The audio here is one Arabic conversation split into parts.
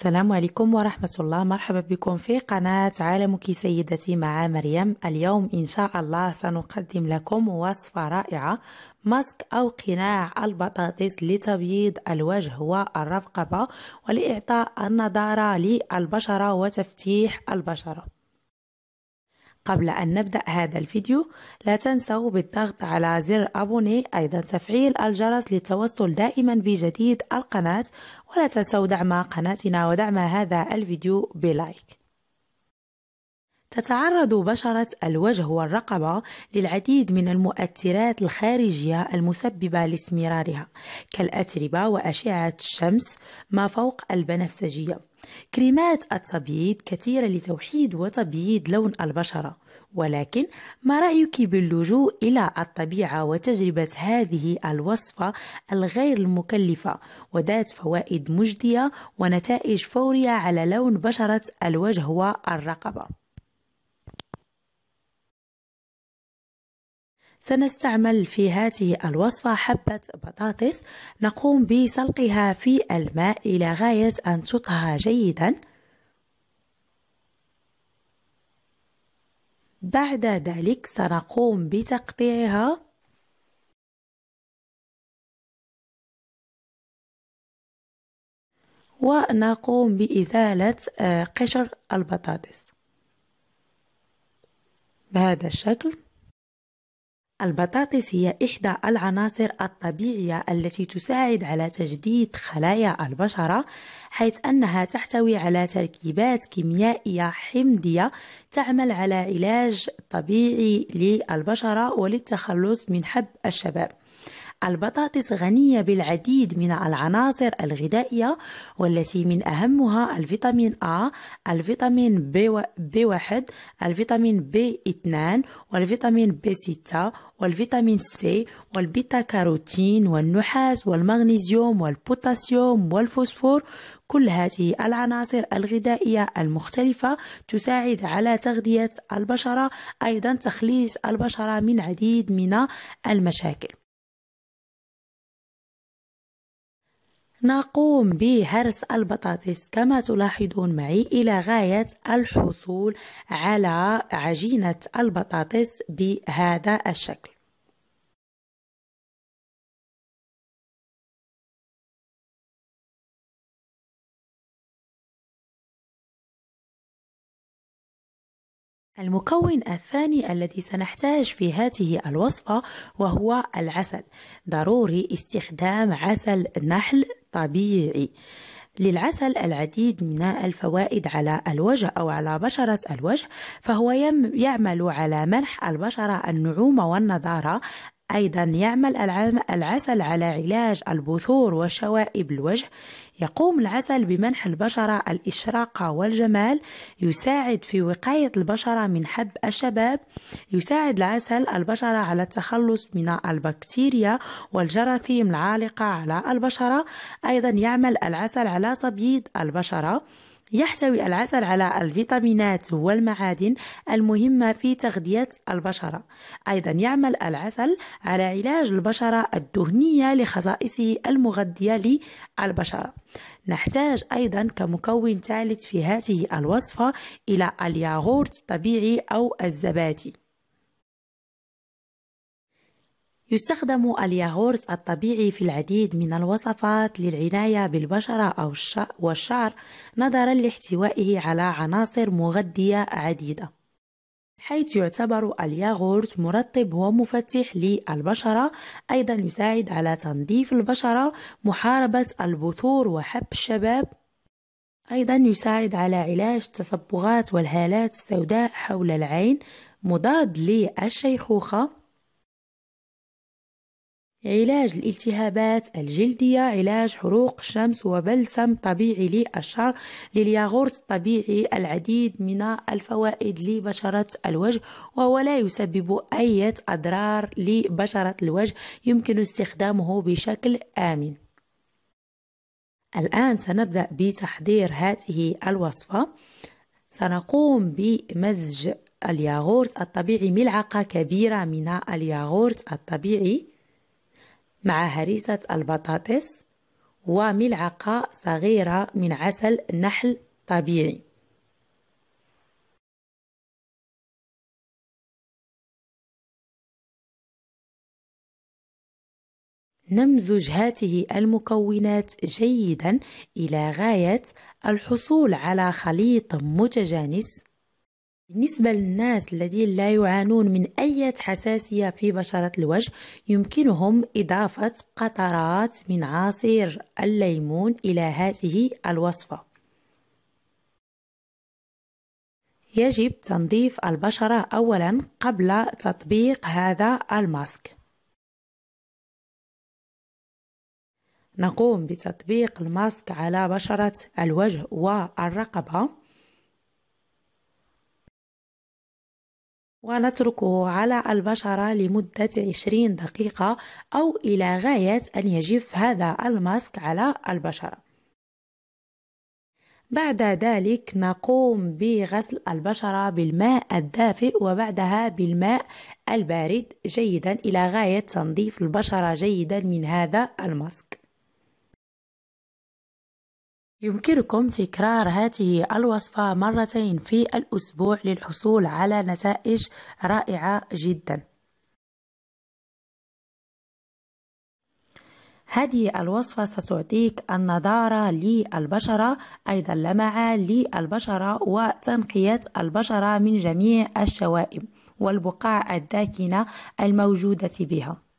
السلام عليكم ورحمة الله مرحبا بكم في قناة عالمك سيدتي مع مريم اليوم إن شاء الله سنقدم لكم وصفة رائعة ماسك أو قناع البطاطس لتبييض الوجه والرقبة ولإعطاء النضارة للبشرة وتفتيح البشرة قبل أن نبدأ هذا الفيديو لا تنسوا بالضغط على زر أبوني أيضا تفعيل الجرس للتوصل دائما بجديد القناة ولا تنسوا دعم قناتنا ودعم هذا الفيديو بلايك تتعرض بشرة الوجه والرقبة للعديد من المؤثرات الخارجية المسببة لاستمرارها كالأتربة وأشعة الشمس ما فوق البنفسجية كريمات التبييض كثيرة لتوحيد وتبييض لون البشرة ولكن ما رأيك باللجوء إلى الطبيعة وتجربة هذه الوصفة الغير المكلفة وذات فوائد مجدية ونتائج فورية على لون بشرة الوجه والرقبة؟ سنستعمل في هذه الوصفة حبة بطاطس نقوم بسلقها في الماء إلى غاية أن تطهى جيدا بعد ذلك سنقوم بتقطيعها ونقوم بإزالة آه، قشر البطاطس بهذا الشكل البطاطس هي إحدى العناصر الطبيعية التي تساعد على تجديد خلايا البشرة حيث أنها تحتوي على تركيبات كيميائية حمضية تعمل على علاج طبيعي للبشرة وللتخلص من حب الشباب البطاطس غنية بالعديد من العناصر الغذائية والتي من أهمها الفيتامين A، الفيتامين B1، الفيتامين B2 والفيتامين B6 والفيتامين سي والبيتا كاروتين والنحاس والمغنيسيوم والبوتاسيوم والفوسفور كل هذه العناصر الغذائية المختلفة تساعد على تغذية البشرة أيضا تخليص البشرة من عديد من المشاكل نقوم بهرس البطاطس كما تلاحظون معي إلى غاية الحصول على عجينة البطاطس بهذا الشكل المكون الثاني الذي سنحتاج في هذه الوصفة وهو العسل ضروري استخدام عسل نحل الطبيعي للعسل العديد من الفوائد على الوجه أو على بشرة الوجه فهو يعمل على منح البشرة النعومة والنضارة أيضا يعمل العسل على علاج البثور وشوائب الوجه يقوم العسل بمنح البشرة الإشراقة والجمال يساعد في وقاية البشرة من حب الشباب يساعد العسل البشرة على التخلص من البكتيريا والجراثيم العالقة على البشرة أيضا يعمل العسل على تبييض البشرة يحتوي العسل على الفيتامينات والمعادن المهمة في تغذية البشرة أيضا يعمل العسل على علاج البشرة الدهنية لخصائصه المغذية للبشرة نحتاج أيضا كمكون ثالث في هذه الوصفة إلى الياغورت الطبيعي أو الزبادي يستخدم الياغورت الطبيعي في العديد من الوصفات للعناية بالبشرة أو والشعر نظرا لاحتوائه على عناصر مغذية عديدة حيث يعتبر الياغورت مرطب ومفتح للبشرة أيضا يساعد على تنظيف البشرة محاربة البثور وحب الشباب أيضا يساعد على علاج التصبغات والهالات السوداء حول العين مضاد للشيخوخة علاج الالتهابات الجلدية علاج حروق الشمس وبلسم طبيعي للشعر للياغورت الطبيعي العديد من الفوائد لبشرة الوجه وهو لا يسبب أي أضرار لبشرة الوجه يمكن استخدامه بشكل آمن الآن سنبدأ بتحضير هذه الوصفة سنقوم بمزج الياغورت الطبيعي ملعقة كبيرة من الياغورت الطبيعي مع هريسة البطاطس وملعقة صغيرة من عسل نحل طبيعي نمزج هاته المكونات جيدا إلى غاية الحصول على خليط متجانس بالنسبة للناس الذين لا يعانون من أي حساسية في بشرة الوجه يمكنهم إضافة قطرات من عصير الليمون إلى هذه الوصفة يجب تنظيف البشرة أولا قبل تطبيق هذا الماسك نقوم بتطبيق الماسك على بشرة الوجه والرقبة ونتركه على البشرة لمدة 20 دقيقة أو إلى غاية أن يجف هذا الماسك على البشرة بعد ذلك نقوم بغسل البشرة بالماء الدافئ وبعدها بالماء البارد جيدا إلى غاية تنظيف البشرة جيدا من هذا الماسك يمكنكم تكرار هذه الوصفة مرتين في الأسبوع للحصول على نتائج رائعة جدا هذه الوصفة ستعطيك النضارة للبشرة أيضا لمعة للبشرة وتنقية البشرة من جميع الشوائب والبقع الداكنة الموجودة بها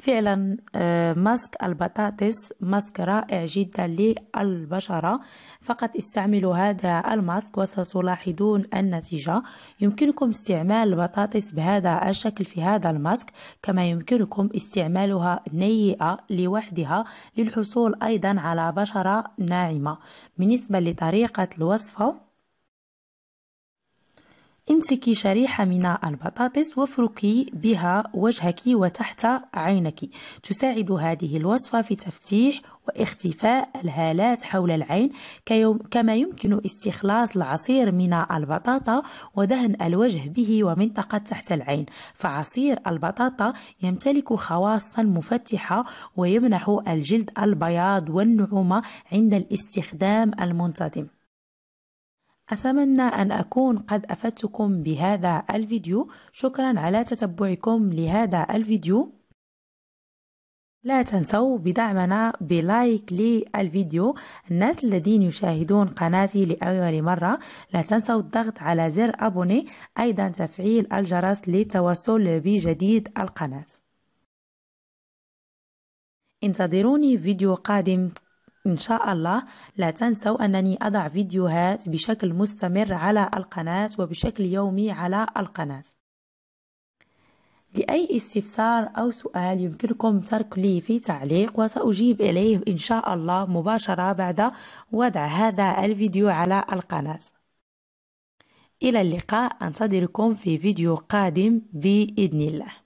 فعلا آه، ماسك البطاطس ماسك رائع جدا للبشرة فقط استعملوا هذا الماسك وستلاحظون النتيجة يمكنكم استعمال البطاطس بهذا الشكل في هذا الماسك كما يمكنكم استعمالها نيئة لوحدها للحصول أيضا على بشرة ناعمة بالنسبة لطريقة الوصفة امسكي شريحة من البطاطس وفركي بها وجهك وتحت عينك تساعد هذه الوصفة في تفتيح واختفاء الهالات حول العين كما يمكن استخلاص العصير من البطاطا ودهن الوجه به ومنطقة تحت العين فعصير البطاطا يمتلك خواصا مفتحة ويمنح الجلد البياض والنعومة عند الاستخدام المنتظم أتمنى أن أكون قد أفدتكم بهذا الفيديو شكرا على تتبعكم لهذا الفيديو لا تنسوا بدعمنا بلايك للفيديو الناس الذين يشاهدون قناتي لأول مرة لا تنسوا الضغط على زر أبوني أيضا تفعيل الجرس للتوصل بجديد القناة انتظروني فيديو قادم إن شاء الله لا تنسوا أنني أضع فيديوهات بشكل مستمر على القناة وبشكل يومي على القناة لأي استفسار أو سؤال يمكنكم ترك لي في تعليق وسأجيب إليه إن شاء الله مباشرة بعد وضع هذا الفيديو على القناة إلى اللقاء أنتظركم في فيديو قادم بإذن الله